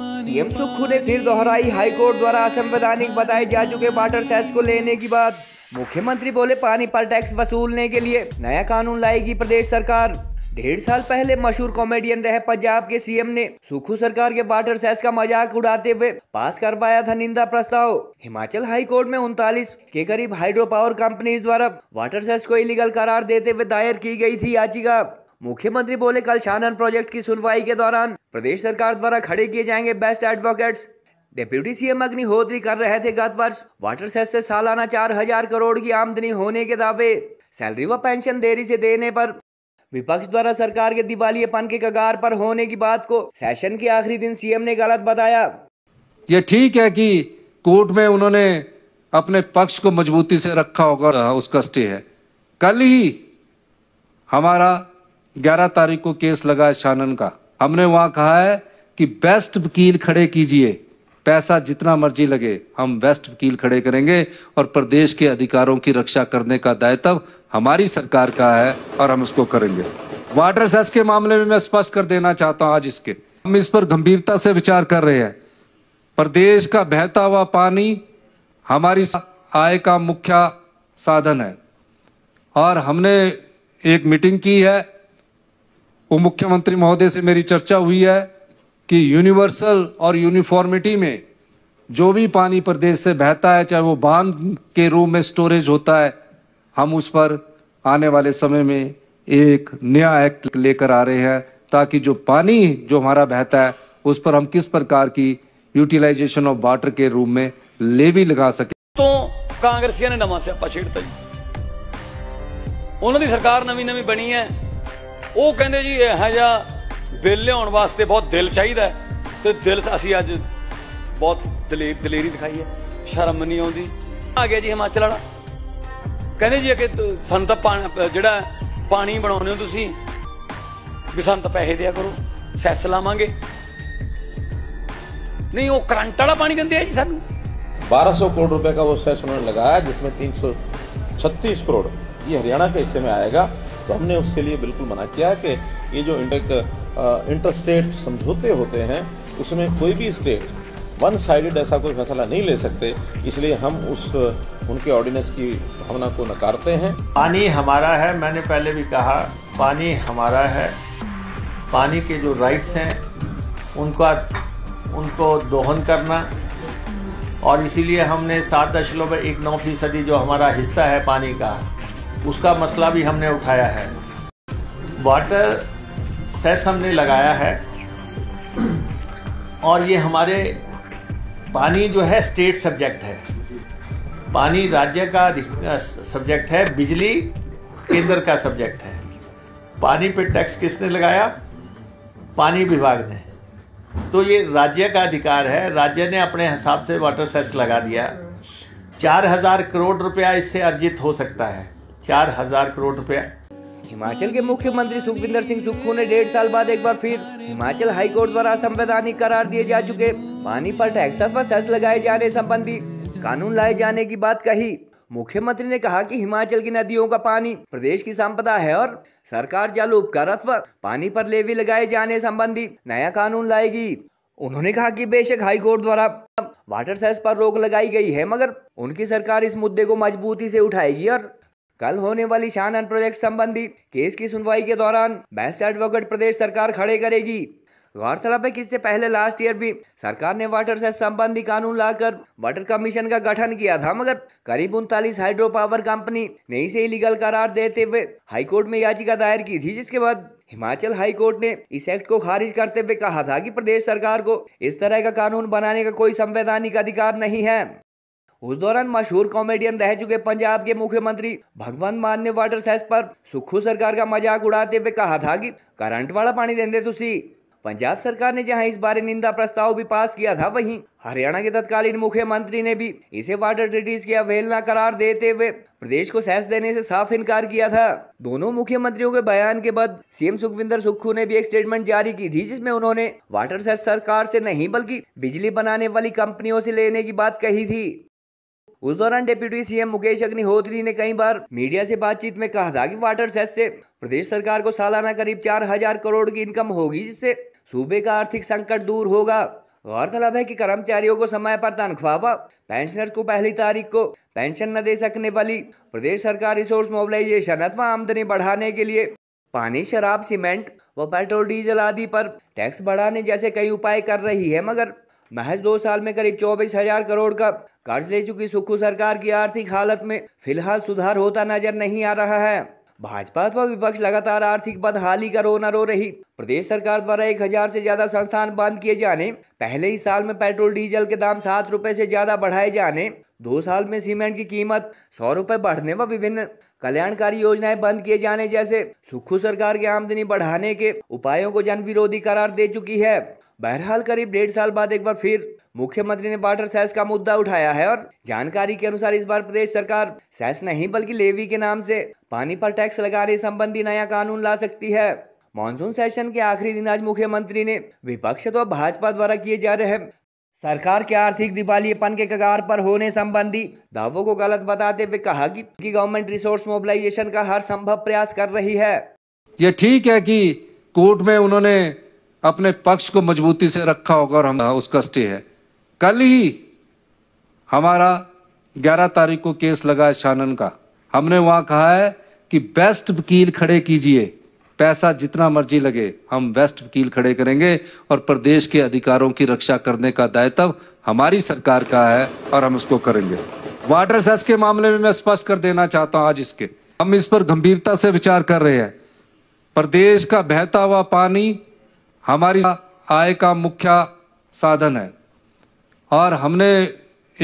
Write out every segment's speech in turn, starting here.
CM सुखू ने फिर दोहराई हाईकोर्ट द्वारा असंवैधानिक बताए जा चुके वाटर सेस को लेने की बात मुख्यमंत्री बोले पानी पर टैक्स वसूलने के लिए नया कानून लाएगी प्रदेश सरकार डेढ़ साल पहले मशहूर कॉमेडियन रहे पंजाब के सीएम ने सुखू सरकार के वाटर सेस का मजाक उड़ाते हुए पास करवाया था निंदा प्रस्ताव हिमाचल हाई कोर्ट में उनतालीस के करीब हाइड्रो पावर कंपनी द्वारा वाटर सेस को इलीगल करार देते हुए दायर की गई थी याचिका मुख्यमंत्री बोले कल शानन प्रोजेक्ट की सुनवाई के दौरान प्रदेश सरकार द्वारा खड़े किए जाएंगे best advocates deputy CM Agnihotri कर रहे थे गत वर्ष वाटर सेस से सालाना चार हजार करोड़ की आमदनी होने के दावे सैलरी व पेंशन देरी से देने पर विपक्ष द्वारा सरकार के दिवालियापन के कगार पर होने की बात को सेशन के आखिरी दिन सीएम ने गलत बताया ये ठीक है कि कोर्ट में उन्होंने अपने पक्ष को मजबूती से रखा होगा उसका स्टे है कल ही हमारा ग्यारह तारीख को केस लगा है शानन का हमने वहां कहा है कि बेस्ट वकील खड़े कीजिए पैसा जितना मर्जी लगे हम बेस्ट वकील खड़े करेंगे और प्रदेश के अधिकारों की रक्षा करने का दायित्व हमारी सरकार का है और हम उसको करेंगे वाटर सेस के मामले में मैं स्पष्ट कर देना चाहता हूं आज इसके हम इस पर गंभीरता से विचार कर रहे हैं प्रदेश का बहता हुआ पानी हमारी आय का मुख्य साधन है और हमने एक मीटिंग की है उप मुख्यमंत्री महोदय से मेरी चर्चा हुई है कि यूनिवर्सल और यूनिफॉर्मिटी में जो भी पानी प्रदेश से बहता है चाहे वो बांध के रूप में स्टोरेज होता है हम उस पर आने वाले समय में एक नया एक्ट लेकर आ रहे हैं ताकि जो पानी जो हमारा बहता है उस पर हम किस प्रकार की यूटिलाइजेशन ऑफ वाटर के रूप में लेवी लगा सके तो कांग्रेसिया ने नवा सियापा छेड़ता ਜੀ ਉਹਨਾਂ नवी नवी ਨਵੀਂ ਨਵੀਂ ਉਹ ਕਹਿੰਦੇ ਜੀ ਇਹ ਜਿਹਾ ਬਿੱਲ ਲਿਆਉਣ ਵਾਸਤੇ ਬਹੁਤ ਦਿਲ ਚਾਹੀਦਾ ਤੇ ਦਿਲ ਅਸੀਂ ਅੱਜ ਬਹੁਤ ਦਲੇਰ ਦਲੇਰੀ ਦਿਖਾਈ ਹੈ ਸ਼ਰਮ ਨਹੀਂ ਆਉਂਦੀ ਆ ਗਿਆ ਜੀ ਹਿਮਾਚਲ ਵਾਲਾ ਕਹਿੰਦੇ ਜੀ ਕਿ ਸਾਨੂੰ ਤਾਂ ਜਿਹੜਾ ਪਾਣੀ ਬਣਾਉਂਦੇ ਹੋ ਤੁਸੀਂ ਵੀ ਸਾਨੂੰ ਤਾਂ ਪੈਸੇ ਦਿਆ ਕਰੋ ਸੈਸ ਲਾਵਾਂਗੇ ਨਹੀਂ ਉਹ ਕਰੰਟ ਵਾਲਾ ਪਾਣੀ ਦਿੰਦੇ ਆ ਜੀ ਸਾਨੂੰ 1200 ਦਾ ਉਹ ਸੈਸ ਉਹਨਾਂ ਨੇ ਲਗਾਇਆ ਜਿਸ ਵਿੱਚ 336 ਕਰੋੜ ਇਹ ਹਰਿਆਣਾ ਕੇ ਹਿੱਸੇ में ਆਏਗਾ तो हमने उसके लिए बिल्कुल मना किया कि ये जो इंटर स्टेट समझौते होते हैं उसमें कोई भी स्टेट वन साइडेड ऐसा कोई फैसला नहीं ले सकते इसलिए हम उस उनके ऑर्डिनेंस की भावना को नकारते हैं पानी हमारा है मैंने पहले भी कहा पानी हमारा है पानी के जो राइट्स हैं उनका उनको दोहन करना और इसीलिए हमने सात दशमलव एक नौ फीसदी जो हमारा हिस्सा है पानी का उसका मसला भी हमने उठाया है वाटर सेस हमने लगाया है और ये हमारे पानी जो है स्टेट सब्जेक्ट है पानी राज्य का सब्जेक्ट है बिजली केंद्र का सब्जेक्ट है पानी पे टैक्स किसने लगाया पानी विभाग ने तो ये राज्य का अधिकार है राज्य ने अपने हिसाब से वाटर सेस लगा दिया चार हजार करोड़ रुपया इससे अर्जित हो सकता है चार हजार करोड़ रुपया हिमाचल के मुख्यमंत्री सुखविंदर सिंह सुक्खू ने डेढ़ साल बाद एक बार फिर हिमाचल हाईकोर्ट द्वारा संवैधानिक करार दिए जा चुके पानी पर टैक्स पर सेस लगाए जाने संबंधी कानून लाए जाने की बात कही मुख्यमंत्री ने कहा कि हिमाचल की नदियों का पानी प्रदेश की संपदा है और सरकार जल उपकर पानी पर लेवी लगाए जाने संबंधी नया कानून लाएगी उन्होंने कहा कि बेशक हाईकोर्ट द्वारा वाटर सेस पर रोक लगाई गई है मगर उनकी सरकार इस मुद्दे को मजबूती से उठाएगी और कल होने वाली शान प्रोजेक्ट संबंधी केस की सुनवाई के दौरान बेस्ट एडवोकेट प्रदेश सरकार खड़े करेगी गौरतलब है कि इससे पहले लास्ट ईयर भी सरकार ने वाटर से संबंधी कानून लाकर वाटर कमीशन का गठन किया था मगर करीब उनतालीस हाइड्रो पावर कंपनी ने इसे इलीगल करार देते हुए हाईकोर्ट में याचिका दायर की थी जिसके बाद हिमाचल हाई कोर्ट ने इस एक्ट को खारिज करते हुए कहा था कि प्रदेश सरकार को इस तरह का कानून बनाने का कोई संवैधानिक अधिकार नहीं है उस दौरान मशहूर कॉमेडियन रह चुके पंजाब के मुख्यमंत्री भगवंत मान ने वाटर सेस पर सुखू सरकार का मजाक उड़ाते हुए कहा था कि करंट वाला पानी देंदे तुसी पंजाब सरकार ने जहां इस बारे निंदा प्रस्ताव भी पास किया था वहीं हरियाणा के तत्कालीन मुख्यमंत्री ने भी इसे वाटर ट्रीटीज की अवहेलना करार देते हुए प्रदेश को सैस देने से साफ इनकार किया था दोनों मुख्यमंत्रियों के बयान के बाद सीएम सुखविंदर सुक्खू ने भी एक स्टेटमेंट जारी की थी जिसमें उन्होंने वाटर सेस सरकार से नहीं बल्कि बिजली बनाने वाली कंपनियों से लेने की बात कही थी उस दौरान डिप्यूटी सीएम मुकेश अग्निहोत्री ने कई बार मीडिया से बातचीत में कहा था कि वाटर सेस से प्रदेश सरकार को सालाना करीब चार हजार करोड़ की इनकम होगी जिससे सूबे का आर्थिक संकट दूर होगा गौरतलब है कि कर्मचारियों को समय पर तनख्वाह व पेंशनर को पहली तारीख को पेंशन न दे सकने वाली प्रदेश सरकार रिसोर्स मोबिलाइजेशन अथवा आमदनी बढ़ाने के लिए पानी शराब सीमेंट व पेट्रोल डीजल आदि पर टैक्स बढ़ाने जैसे कई उपाय कर रही है मगर महज दो साल में करीब चौबीस हजार करोड़ का कर्ज ले चुकी सुक्खू सरकार की आर्थिक हालत में फिलहाल सुधार होता नजर नहीं आ रहा है भाजपा व विपक्ष लगातार आर्थिक बदहाली का रोना रो रही प्रदेश सरकार द्वारा एक हजार से ज्यादा संस्थान बंद किए जाने पहले ही साल में पेट्रोल डीजल के दाम सात रुपए से ज्यादा बढ़ाए जाने दो साल में सीमेंट की कीमत सौ रुपए बढ़ने व विभिन्न कल्याणकारी योजनाएं बंद किए जाने जैसे सुखू सरकार की आमदनी बढ़ाने के उपायों को जन विरोधी करार दे चुकी है बहरहाल करीब डेढ़ साल बाद एक बार फिर मुख्यमंत्री ने वाटर सेस का मुद्दा उठाया है और जानकारी के अनुसार इस बार प्रदेश सरकार सेस नहीं बल्कि लेवी के नाम से पानी पर टैक्स लगाने संबंधी नया कानून ला सकती है मानसून सेशन के आखिरी दिन आज मुख्यमंत्री ने विपक्ष तो भाजपा द्वारा किए जा रहे सरकार के आर्थिक दिवालियपन के कगार पर होने संबंधी दावों को गलत बताते हुए कहा कि, गवर्नमेंट रिसोर्स मोबिलाईजेशन का हर संभव प्रयास कर रही है ये ठीक है कि कोर्ट में उन्होंने अपने पक्ष को मजबूती से रखा होगा और हम उसका स्टे है कल ही हमारा 11 तारीख को केस लगा है शानन का हमने वहां कहा है कि बेस्ट वकील खड़े कीजिए पैसा जितना मर्जी लगे हम बेस्ट वकील खड़े करेंगे और प्रदेश के अधिकारों की रक्षा करने का दायित्व हमारी सरकार का है और हम उसको करेंगे वाटर सेस के मामले में मैं स्पष्ट कर देना चाहता हूं आज इसके हम इस पर गंभीरता से विचार कर रहे हैं प्रदेश का बहता हुआ पानी हमारी आय का मुख्य साधन है और हमने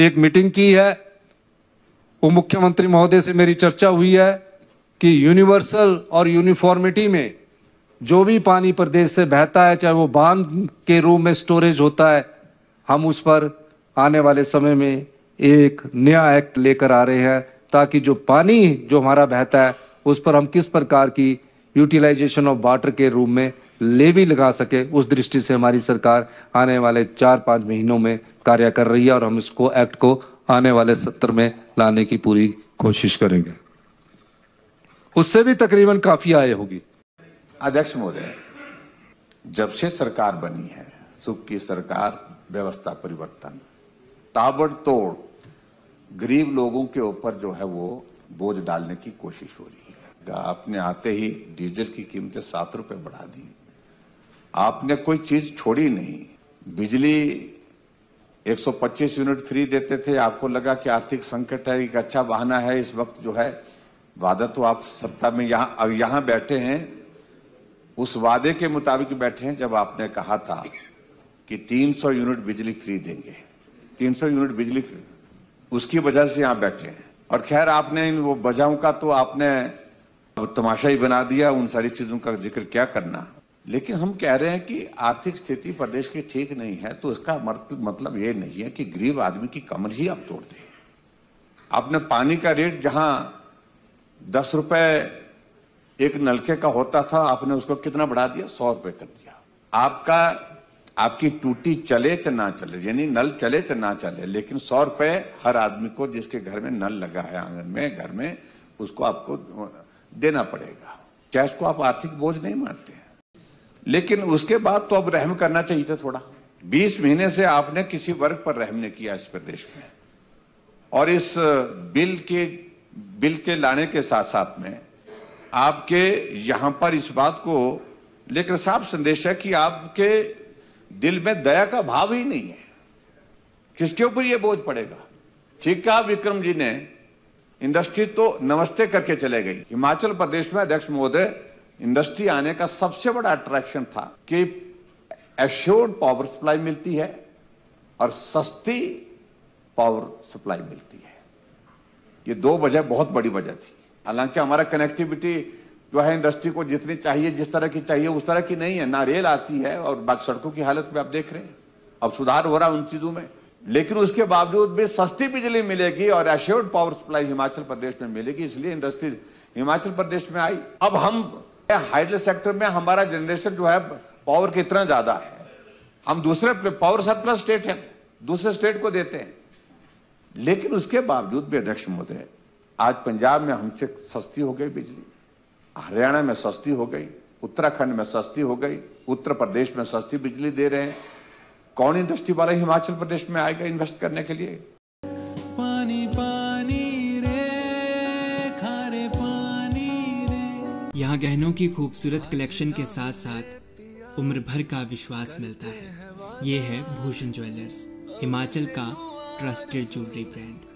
एक मीटिंग की है वो मुख्यमंत्री महोदय से मेरी चर्चा हुई है कि यूनिवर्सल और यूनिफॉर्मिटी में जो भी पानी प्रदेश से बहता है चाहे वो बांध के रूप में स्टोरेज होता है हम उस पर आने वाले समय में एक नया एक्ट लेकर आ रहे हैं ताकि जो पानी जो हमारा बहता है उस पर हम किस प्रकार की यूटिलाइजेशन ऑफ वाटर के रूप में लेवी लगा सके उस दृष्टि से हमारी सरकार आने वाले चार पाँच महीनों में कार्य कर रही है और हम इसको एक्ट को आने वाले सत्र में लाने की पूरी कोशिश करेंगे उससे भी तकरीबन काफी आय होगी अध्यक्ष महोदय जब से सरकार बनी है सुख की सरकार व्यवस्था परिवर्तन ताबड़तोड़ गरीब लोगों के ऊपर जो है वो बोझ डालने की कोशिश हो रही है आपने आते ही डीजल की कीमतें सात रुपए बढ़ा दी आपने कोई चीज छोड़ी नहीं बिजली 125 यूनिट फ्री देते थे आपको लगा कि आर्थिक संकट है एक अच्छा बहाना है इस वक्त जो है वादा तो आप सत्ता में यहाँ यहां बैठे हैं उस वादे के मुताबिक बैठे हैं जब आपने कहा था कि 300 यूनिट बिजली फ्री देंगे 300 यूनिट बिजली फ्री उसकी वजह से यहाँ बैठे हैं और खैर आपने इन वो वजहों का तो आपने तमाशा ही बना दिया उन सारी चीज़ों का जिक्र क्या करना लेकिन हम कह रहे हैं कि आर्थिक स्थिति प्रदेश की ठीक नहीं है तो इसका मतलब ये नहीं है कि गरीब आदमी की कमर ही आप तोड़ दें आपने पानी का रेट जहां दस रुपए एक नलके का होता था आपने उसको कितना बढ़ा दिया सौ रुपए कर दिया आपका आपकी टूटी चले च ना चले यानी नल चले च ना चले लेकिन सौ रुपए हर आदमी को जिसके घर में नल लगा है आंगन में घर में उसको आपको देना पड़ेगा क्या इसको आप आर्थिक बोझ नहीं मानते हैं लेकिन उसके बाद तो अब रहम करना चाहिए था थोड़ा बीस महीने से आपने किसी वर्ग पर रहम नहीं किया इस प्रदेश में और इस बिल के बिल के लाने के साथ साथ में आपके यहां पर इस बात को लेकर साफ संदेश है कि आपके दिल में दया का भाव ही नहीं है किसके ऊपर यह बोझ पड़ेगा ठीक कहा विक्रम जी ने इंडस्ट्री तो नमस्ते करके चले गई हिमाचल प्रदेश में अध्यक्ष महोदय इंडस्ट्री आने का सबसे बड़ा अट्रैक्शन था कि एश्योर्ड पावर सप्लाई मिलती है और सस्ती पावर सप्लाई मिलती है ये दो वजह बहुत बड़ी वजह थी हालांकि हमारा कनेक्टिविटी जो है इंडस्ट्री को जितनी चाहिए जिस तरह की चाहिए उस तरह की नहीं है ना रेल आती है और बाकी सड़कों की हालत में आप देख रहे हैं अब सुधार हो रहा है उन चीजों में लेकिन उसके बावजूद भी सस्ती बिजली मिलेगी और assured power supply Himachal Pradesh में मिलेगी इसलिए इंडस्ट्री हिमाचल प्रदेश में आई अब हम हाइड्रो सेक्टर में हमारा जनरेशन जो है पावर कितना ज्यादा है हम दूसरे पावर सरप्लस स्टेट हैं दूसरे स्टेट को देते हैं लेकिन उसके बावजूद भी अध्यक्ष महोदय आज पंजाब में हमसे सस्ती हो गई बिजली हरियाणा में सस्ती हो गई उत्तराखंड में सस्ती हो गई उत्तर प्रदेश में सस्ती बिजली दे रहे हैं कौन इंडस्ट्री वाले हिमाचल प्रदेश में आएगा इन्वेस्ट करने के लिए जहां गहनों की खूबसूरत कलेक्शन के साथ साथ उम्र भर का विश्वास मिलता है ये है भूषण ज्वेलर्स हिमाचल का ट्रस्टेड ज्वेलरी ब्रांड